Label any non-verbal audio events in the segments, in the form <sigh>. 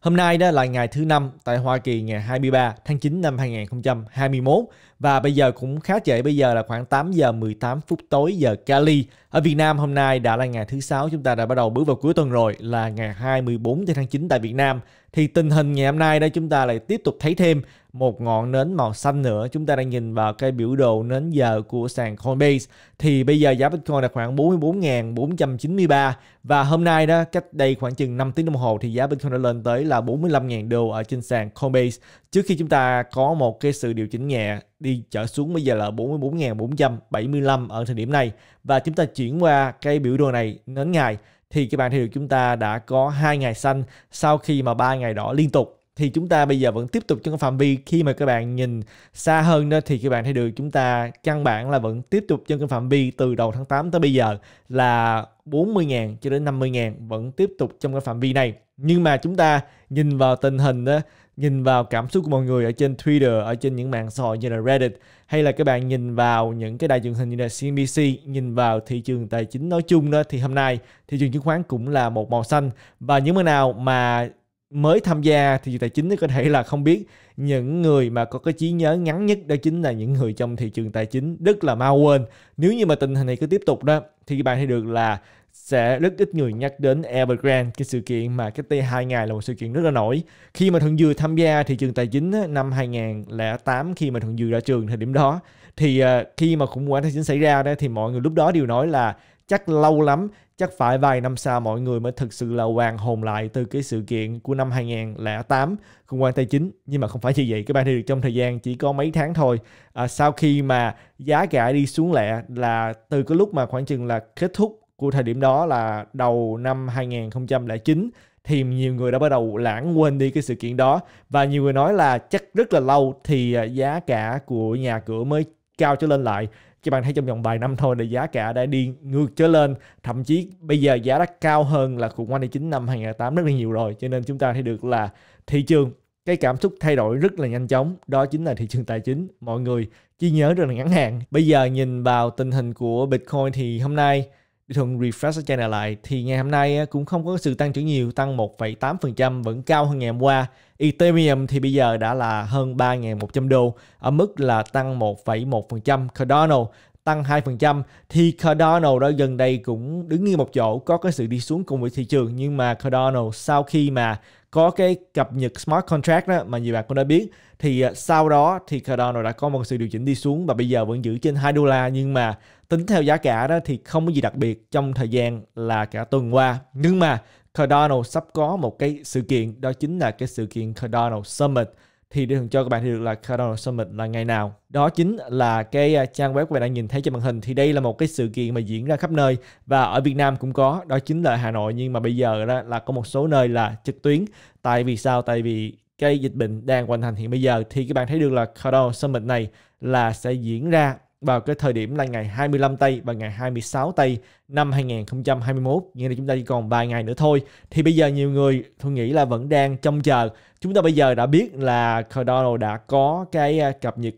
Hôm nay đó là ngày thứ năm tại Hoa Kỳ ngày 23 tháng 9 năm 2021 và bây giờ cũng khá trễ bây giờ là khoảng 8 giờ 18 phút tối giờ Cali. Ở Việt Nam hôm nay đã là ngày thứ sáu chúng ta đã bắt đầu bước vào cuối tuần rồi là ngày 24 tháng 9 tại Việt Nam thì tình hình ngày hôm nay đó chúng ta lại tiếp tục thấy thêm một ngọn nến màu xanh nữa chúng ta đang nhìn vào cái biểu đồ nến giờ của sàn Coinbase thì bây giờ giá Bitcoin là khoảng 44.493 và hôm nay đó cách đây khoảng chừng 5 tiếng đồng hồ thì giá Bitcoin đã lên tới là 45.000 đô ở trên sàn Coinbase trước khi chúng ta có một cái sự điều chỉnh nhẹ đi trở xuống bây giờ là 44.475 ở thời điểm này và chúng ta chuyển qua cái biểu đồ này đến ngày thì các bạn thấy được chúng ta đã có hai ngày xanh sau khi mà ba ngày đỏ liên tục thì chúng ta bây giờ vẫn tiếp tục trong cái phạm vi khi mà các bạn nhìn xa hơn đó thì các bạn thấy được chúng ta căn bản là vẫn tiếp tục trong cái phạm vi từ đầu tháng 8 tới bây giờ là 40.000 cho đến 50.000 vẫn tiếp tục trong cái phạm vi này nhưng mà chúng ta nhìn vào tình hình đó nhìn vào cảm xúc của mọi người ở trên Twitter, ở trên những mạng xã hội như là Reddit hay là các bạn nhìn vào những cái đài truyền hình như là CNBC, nhìn vào thị trường tài chính nói chung đó thì hôm nay thị trường chứng khoán cũng là một màu xanh và những người nào mà mới tham gia thị trường tài chính thì có thể là không biết những người mà có cái trí nhớ ngắn nhất đó chính là những người trong thị trường tài chính rất là mau quên nếu như mà tình hình này cứ tiếp tục đó thì các bạn thấy được là sẽ rất ít người nhắc đến Evergrande cái sự kiện mà cách đây hai ngày là một sự kiện rất là nổi khi mà Thuận Dừa tham gia thị trường tài chính năm 2008 khi mà Thuận Dừa ra trường thời điểm đó thì ờ, khi mà khủng hoảng tài chính xảy ra đó thì mọi người lúc đó đều nói là chắc lâu lắm chắc phải vài năm sau mọi người mới thực sự là hoàn hồn lại từ cái sự kiện của năm 2008 khủng hoảng tài chính nhưng mà không phải như vậy các bạn thì được trong thời gian chỉ có mấy tháng thôi à, sau khi mà giá cả đi xuống lẹ là từ cái lúc mà khoảng chừng là kết thúc của thời điểm đó là đầu năm 2009 thì nhiều người đã bắt đầu lãng quên đi cái sự kiện đó và nhiều người nói là chắc rất là lâu thì à, giá cả của nhà cửa mới cao trở lên lại các bạn thấy trong vòng vài năm thôi là giá cả đã đi ngược trở lên thậm chí bây giờ giá đã cao hơn là khủng hoảng chín năm 2008 rất là nhiều rồi cho nên chúng ta thấy được là thị trường cái cảm xúc thay đổi rất là nhanh chóng đó chính là thị trường tài chính mọi người chỉ nhớ rất là ngắn hạn bây giờ nhìn vào tình hình của bitcoin thì hôm nay thường refresh channel lại thì ngày hôm nay cũng không có sự tăng trưởng nhiều, tăng 1,8% vẫn cao hơn ngày hôm qua. Ethereum thì bây giờ đã là hơn 3.100 đô, ở mức là tăng 1,1%. Cardano tăng 2% thì Cardano đó gần đây cũng đứng yên một chỗ có cái sự đi xuống cùng với thị trường nhưng mà Cardano sau khi mà có cái cập nhật smart contract đó mà nhiều bạn cũng đã biết thì à, sau đó thì Cardano đã có một sự điều chỉnh đi xuống và bây giờ vẫn giữ trên 2 đô la nhưng mà tính theo giá cả đó thì không có gì đặc biệt trong thời gian là cả tuần qua nhưng mà Cardano sắp có một cái sự kiện đó chính là cái sự kiện Cardano Summit thì để thường cho các bạn thì được là Cardano Summit là ngày nào đó chính là cái à, trang web các bạn đã nhìn thấy trên màn hình thì đây là một cái sự kiện mà diễn ra khắp nơi và ở Việt Nam cũng có đó chính là Hà Nội nhưng mà bây giờ đó là có một số nơi là trực tuyến tại vì sao tại vì cái dịch bệnh đang hoành hành hiện bây giờ thì các bạn thấy được là Cardone Summit này là sẽ diễn ra vào cái thời điểm là ngày 25 Tây và ngày 26 Tây năm 2021 nghĩa là chúng ta chỉ còn vài ngày nữa thôi thì bây giờ nhiều người tôi nghĩ là vẫn đang trông chờ chúng ta bây giờ đã biết là Cardano đã có cái à, cập nhật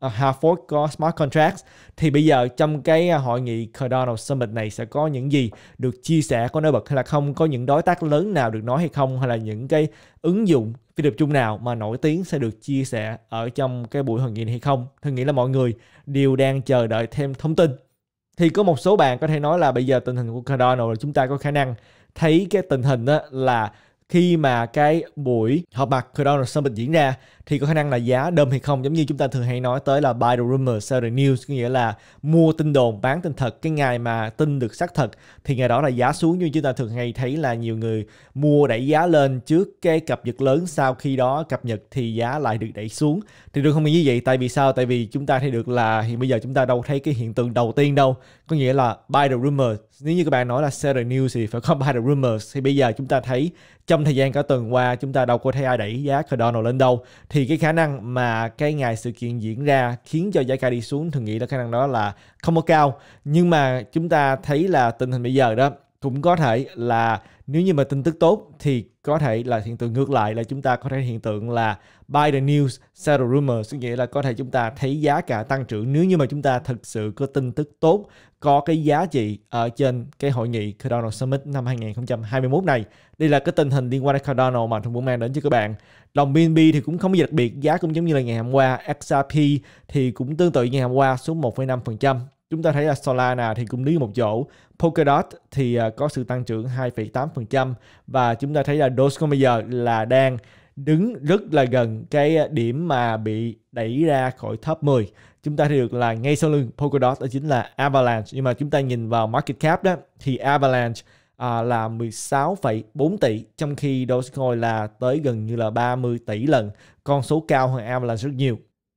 Harvard à, có smart contracts thì bây giờ trong cái à, hội nghị Cardano Summit này sẽ có những gì được chia sẻ có nổi bật hay là không có những đối tác lớn nào được nói hay không hay là những cái ứng dụng phi tập trung nào mà nổi tiếng sẽ được chia sẻ ở trong cái buổi hội nghị này hay không tôi nghĩ là mọi người đều đang chờ đợi thêm thông tin thì có một số bạn có thể nói là bây giờ tình hình của Cardano là chúng ta có khả năng thấy cái tình hình đó là khi mà cái buổi họp mặt của Donald Trump diễn ra thì có khả năng là giá đâm hay không giống như chúng ta thường hay nói tới là buy the rumor sell the news có nghĩa là mua tin đồn bán tin thật cái ngày mà tin được xác thật thì ngày đó là giá xuống như chúng ta thường hay thấy là nhiều người mua đẩy giá lên trước cái cập nhật lớn sau khi đó cập nhật thì giá lại được đẩy xuống thì tôi không nghĩ như vậy tại vì sao tại vì chúng ta thấy được là hiện bây giờ chúng ta đâu thấy cái hiện tượng đầu tiên đâu có nghĩa là buy the rumor nếu như các bạn nói là sell the news thì phải không buy the rumors thì bây giờ chúng ta thấy trong thời gian cả tuần qua chúng ta đâu có thấy ai đẩy giá Cardano lên đâu thì cái khả năng mà cái ngày sự kiện diễn ra khiến cho giá ca đi xuống thường nghĩ là khả năng đó là không có cao nhưng mà chúng ta thấy là tình hình bây giờ đó cũng có thể là nếu như mà tin tức tốt thì có thể là hiện tượng ngược lại là chúng ta có thể hiện tượng là buy the news, sell the rumor, rumors nghĩa là có thể chúng ta thấy giá cả tăng trưởng nếu như mà chúng ta thực sự có tin tức tốt có cái giá trị ở trên cái hội nghị Cardano Summit năm 2021 này. Đây là cái tình hình liên quan đến Cardano mà tôi muốn mang đến cho các bạn. Đồng BNB thì cũng không có gì đặc biệt, giá cũng giống như là ngày hôm qua. XRP thì cũng tương tự như ngày hôm qua xuống 1,5%. Chúng ta thấy là Solana thì cũng đứng một chỗ, Polkadot thì à, có sự tăng trưởng 2,8% và chúng ta thấy là Dogecoin bây giờ là đang đứng rất là gần cái điểm mà bị đẩy ra khỏi top 10. Chúng ta thấy được là ngay sau lưng Polkadot đó chính là Avalanche. Nhưng mà chúng ta nhìn vào market cap đó thì Avalanche à, là 16,4 tỷ trong khi Dogecoin là tới gần như là 30 tỷ lần con số cao hơn Avalanche rất nhiều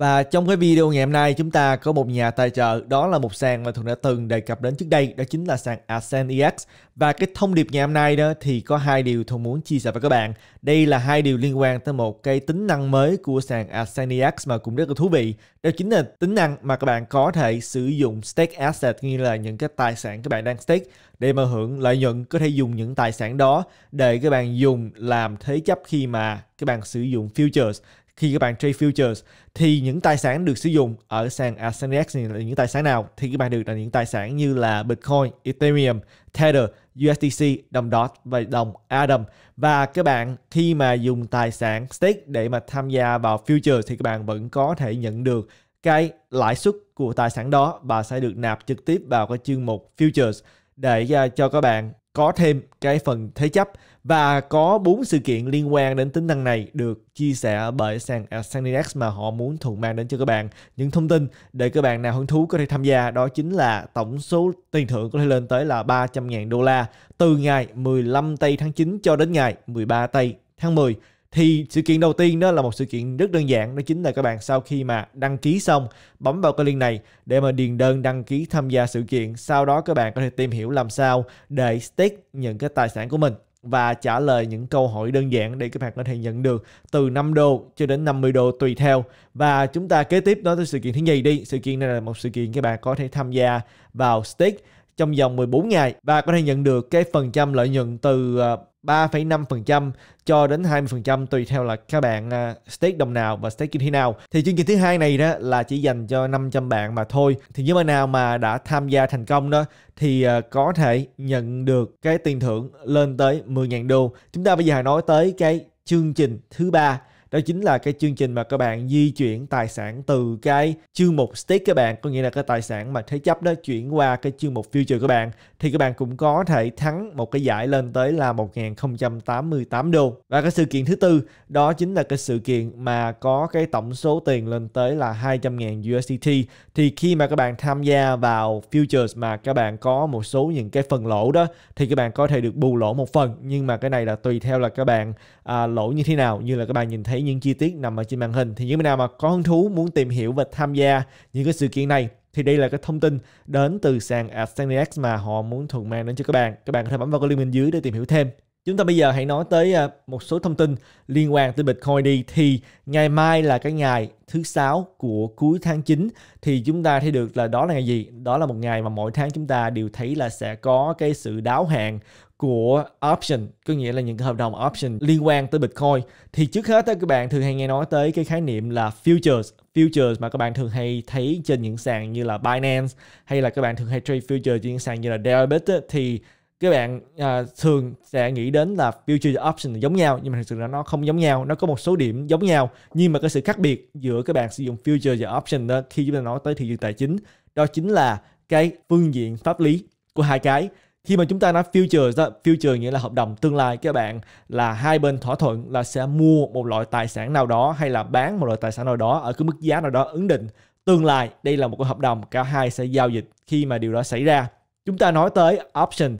Và trong cái video ngày hôm nay chúng ta có một nhà tài trợ đó là một sàn mà Thuận đã từng đề cập đến trước đây đó chính là sàn Ascend EX và cái thông điệp ngày hôm nay đó thì có hai điều Thuận muốn chia sẻ với các bạn. Đây là hai điều liên quan tới một cái tính năng mới của sàn Ascend EX mà cũng rất là thú vị. Đó chính là tính năng mà các bạn có thể sử dụng stake asset như là những cái tài sản các bạn đang stake để mà hưởng lợi nhuận có thể dùng những tài sản đó để các bạn dùng làm thế chấp khi mà các bạn sử dụng futures khi các bạn trade futures thì những tài sản được sử dụng ở sàn ASX là những tài sản nào thì các bạn được là những tài sản như là Bitcoin, Ethereum, Tether, USDC, đồng DOT và đồng ADAM và các bạn khi mà dùng tài sản stake để mà tham gia vào futures thì các bạn vẫn có thể nhận được cái lãi suất của tài sản đó và sẽ được nạp trực tiếp vào cái chương mục futures để à, cho các bạn có thêm cái phần thế chấp và có bốn sự kiện liên quan đến tính năng này được chia sẻ bởi sàn Ascenidex mà họ muốn thuận mang đến cho các bạn. Những thông tin để các bạn nào hứng thú có thể tham gia đó chính là tổng số tiền thưởng có thể lên tới là 300.000 đô la từ ngày 15 tây tháng 9 cho đến ngày 13 tây tháng 10 thì sự kiện đầu tiên đó là một sự kiện rất đơn giản đó chính là các bạn sau khi mà đăng ký xong bấm vào cái link này để mà điền đơn đăng ký tham gia sự kiện sau đó các bạn có thể tìm hiểu làm sao để stake những cái tài sản của mình và trả lời những câu hỏi đơn giản để các bạn có thể nhận được từ 5 đô cho đến 50 đô tùy theo. Và chúng ta kế tiếp nói tới sự kiện thứ nhì đi. Sự kiện này là một sự kiện các bạn có thể tham gia vào stake trong vòng 14 ngày và có thể nhận được cái phần trăm lợi nhuận từ ờ, 3,5% cho đến 20% tùy theo là các bạn à, stake đồng nào và stake khi nào. Thì chương trình thứ hai này đó là chỉ dành cho 500 bạn mà thôi. Thì những bạn nào mà đã tham gia thành công đó thì à, có thể nhận được cái tiền thưởng lên tới 10.000 đô. Chúng ta bây giờ nói tới cái chương trình thứ ba đó chính là cái chương trình mà các bạn di chuyển tài sản từ cái chương mục stake các bạn có nghĩa là cái tài sản mà thế chấp đó chuyển qua cái chương mục future các bạn thì các bạn cũng có thể thắng một cái giải lên tới là 1088 đô và cái sự kiện thứ tư đó chính là cái sự kiện mà có cái tổng số tiền lên tới là 200.000 USDT thì khi mà các bạn tham gia vào futures mà các bạn có một số những cái phần lỗ đó thì các bạn có thể được bù lỗ một phần nhưng mà cái này là tùy theo là các bạn à, lỗ như thế nào như là các bạn nhìn thấy những chi tiết nằm ở trên màn hình. Thì những bạn nào mà có hứng thú muốn tìm hiểu và tham gia những cái sự kiện này thì đây là cái thông tin đến từ sàn Abstaniax mà họ muốn thuận mang đến cho các bạn. Các bạn có thể bấm vào cái link bên dưới để tìm hiểu thêm. Chúng ta bây giờ hãy nói tới à, một số thông tin liên quan tới Bitcoin đi thì ngày mai là cái ngày thứ sáu của cuối tháng 9 thì chúng ta thấy được là đó là ngày gì? Đó là một ngày mà mỗi tháng chúng ta đều thấy là sẽ có cái sự đáo hạn của option có nghĩa là những cái hợp đồng option liên quan tới Bitcoin thì trước hết các bạn thường hay nghe nói tới cái khái niệm là futures futures mà các bạn thường hay thấy trên những sàn như là Binance hay là các bạn thường hay trade futures trên những sàn như là Deribit thì các bạn à, thường sẽ nghĩ đến là future option giống nhau nhưng mà thực sự là nó không giống nhau nó có một số điểm giống nhau nhưng mà cái sự khác biệt giữa các bạn sử dụng future và option đó khi chúng ta nói tới thị trường tài chính đó chính là cái phương diện pháp lý của hai cái khi mà chúng ta nói future đó, future nghĩa là hợp đồng tương lai các bạn là hai bên thỏa thuận là sẽ mua một loại tài sản nào đó hay là bán một loại tài sản nào đó ở cái mức giá nào đó ứng định tương lai đây là một cái hợp đồng cả hai sẽ giao dịch khi mà điều đó xảy ra chúng ta nói tới option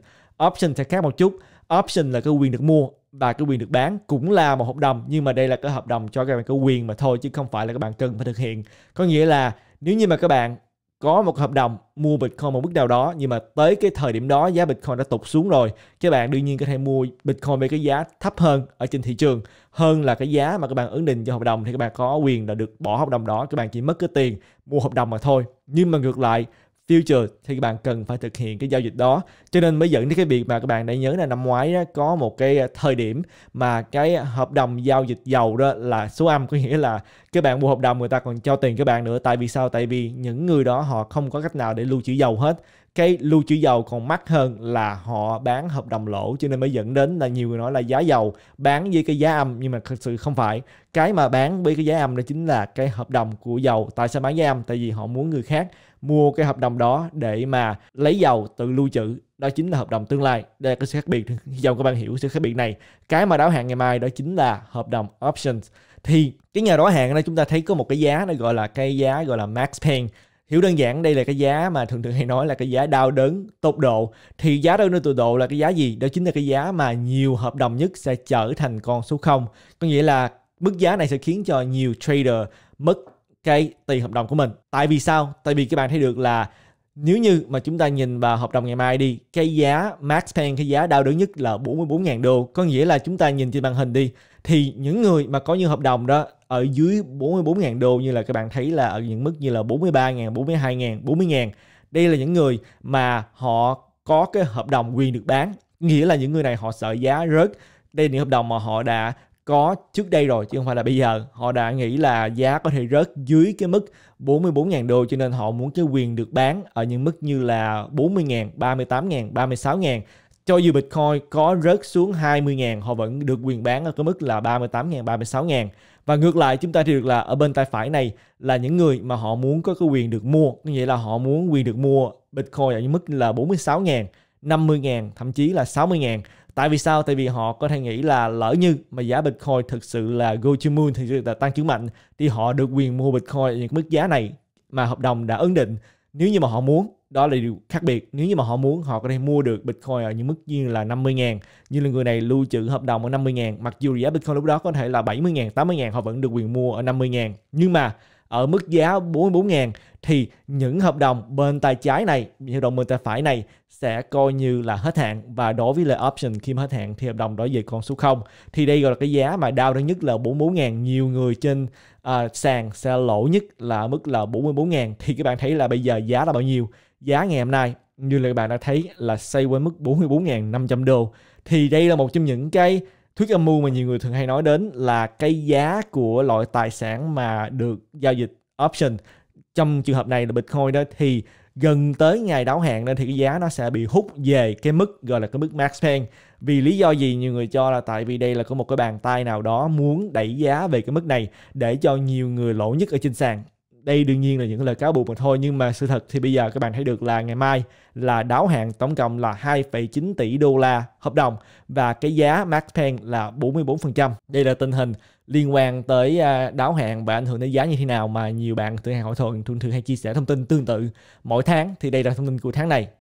option sẽ khác một chút option là cái quyền được mua và cái quyền được bán cũng là một hợp đồng nhưng mà đây là cái hợp đồng cho các bạn cái quyền mà thôi chứ không phải là các bạn cần phải thực hiện có nghĩa là nếu như mà các bạn có một hợp đồng mua Bitcoin một mức nào đó nhưng mà tới cái thời điểm đó giá Bitcoin đã tụt xuống rồi các bạn đương nhiên có thể mua Bitcoin với cái giá thấp hơn ở trên thị trường hơn là cái giá mà các bạn ấn định cho hợp đồng thì các bạn có quyền là được bỏ hợp đồng đó các bạn chỉ mất cái tiền mua hợp đồng mà thôi nhưng mà ngược lại future thì bạn cần phải thực hiện cái giao dịch đó cho nên mới dẫn đến cái việc mà các bạn đã nhớ là năm ngoái đó, có một cái à, thời điểm mà cái hợp đồng giao dịch dầu đó là số âm có nghĩa là các bạn mua hợp đồng người ta còn cho tiền các bạn nữa tại vì sao tại vì những người đó họ không có cách nào để lưu trữ dầu hết cái lưu trữ dầu còn mắc hơn là họ bán hợp đồng lỗ cho nên mới dẫn đến là nhiều người nói là giá dầu bán với cái giá âm nhưng mà thực sự không phải cái mà bán với cái giá âm đó chính là cái hợp đồng của dầu tại sao bán giá âm tại vì họ muốn người khác mua cái hợp đồng đó để mà lấy dầu từ lưu trữ đó chính là hợp đồng tương lai đây là cái sự khác biệt <laughs> dầu các bạn hiểu sự khác biệt này cái mà đáo hạn ngày mai đó chính là hợp đồng options thì cái nhà đáo hạn ở đây chúng ta thấy có một cái giá nó gọi là cái giá gọi là max pain hiểu đơn giản đây là cái giá mà thường thường hay nói là cái giá đau đớn tột độ thì giá đau đớn tột độ là cái giá gì đó chính là cái giá mà nhiều hợp đồng nhất sẽ trở thành con số 0 có nghĩa là mức giá này sẽ khiến cho nhiều trader mất cái tiền hợp đồng của mình tại vì sao tại vì các bạn thấy được là nếu như mà chúng ta nhìn vào hợp đồng ngày mai đi cái giá Max Payne cái giá đau đớn nhất là 44.000 đô có nghĩa là chúng ta nhìn trên màn hình đi thì những người mà có những hợp đồng đó ở dưới 44.000 đô như là các bạn thấy là ở những mức như là 43.000, 42.000, 40.000 đây là những người mà họ có cái hợp đồng quyền được bán nghĩa là những người này họ sợ giá rớt đây là những hợp đồng mà họ đã có trước đây rồi chứ không phải là bây giờ. Họ đã nghĩ là giá có thể rớt dưới cái mức 44.000 đô cho nên họ muốn cái quyền được bán ở những mức như là 40.000, 38.000, 36.000 cho dù Bitcoin có rớt xuống 20.000 họ vẫn được quyền bán ở cái mức là 38.000, 36.000. Và ngược lại chúng ta thì được là ở bên tay phải này là những người mà họ muốn có cái quyền được mua. Như vậy là họ muốn quyền được mua Bitcoin ở những mức là 46.000, 50.000, thậm chí là 60.000 tại vì sao tại vì họ có thể nghĩ là lỡ như mà giá bitcoin thực sự là go to moon thực sự là tăng trưởng mạnh thì họ được quyền mua bitcoin ở những mức giá này mà hợp đồng đã ấn định nếu như mà họ muốn đó là điều khác biệt nếu như mà họ muốn họ có thể mua được bitcoin ở những mức như là 50 ngàn như là người này lưu trữ hợp đồng ở 50 ngàn mặc dù giá bitcoin lúc đó có thể là 70 ngàn 80 ngàn họ vẫn được quyền mua ở 50 ngàn nhưng mà ở mức giá 44 ngàn thì những hợp đồng bên tay trái này, những hợp đồng bên tay phải này sẽ coi như là hết hạn và đối với lời option khi mà hết hạn thì hợp đồng đó về con số 0. Thì đây gọi là cái giá mà đau đớn nhất là 44.000 nhiều người trên uh, sàn sẽ lỗ nhất là mức là 44.000 thì các bạn thấy là bây giờ giá là bao nhiêu? Giá ngày hôm nay như là các bạn đã thấy là xây với mức 44.500 đô thì đây là một trong những cái thuyết âm mưu mà nhiều người thường hay nói đến là cái giá của loại tài sản mà được giao dịch option trong trường hợp này là Bitcoin đó thì gần tới ngày đáo hạn nên thì cái giá nó sẽ bị hút về cái mức gọi là cái mức max pain vì lý do gì nhiều người cho là tại vì đây là có một cái bàn tay nào đó muốn đẩy giá về cái mức này để cho nhiều người lỗ nhất ở trên sàn đây đương nhiên là những lời cáo buộc mà thôi nhưng mà sự thật thì bây giờ các bạn thấy được là ngày mai là đáo hạn tổng cộng là 2,9 tỷ đô la hợp đồng và cái giá max pain là 44%. Đây là tình hình liên quan tới à, đáo hạn và ảnh hưởng đến giá như thế nào mà nhiều bạn cửa hàng hỏi thường thường thường hay chia sẻ thông tin tương tự mỗi tháng thì đây là thông tin của tháng này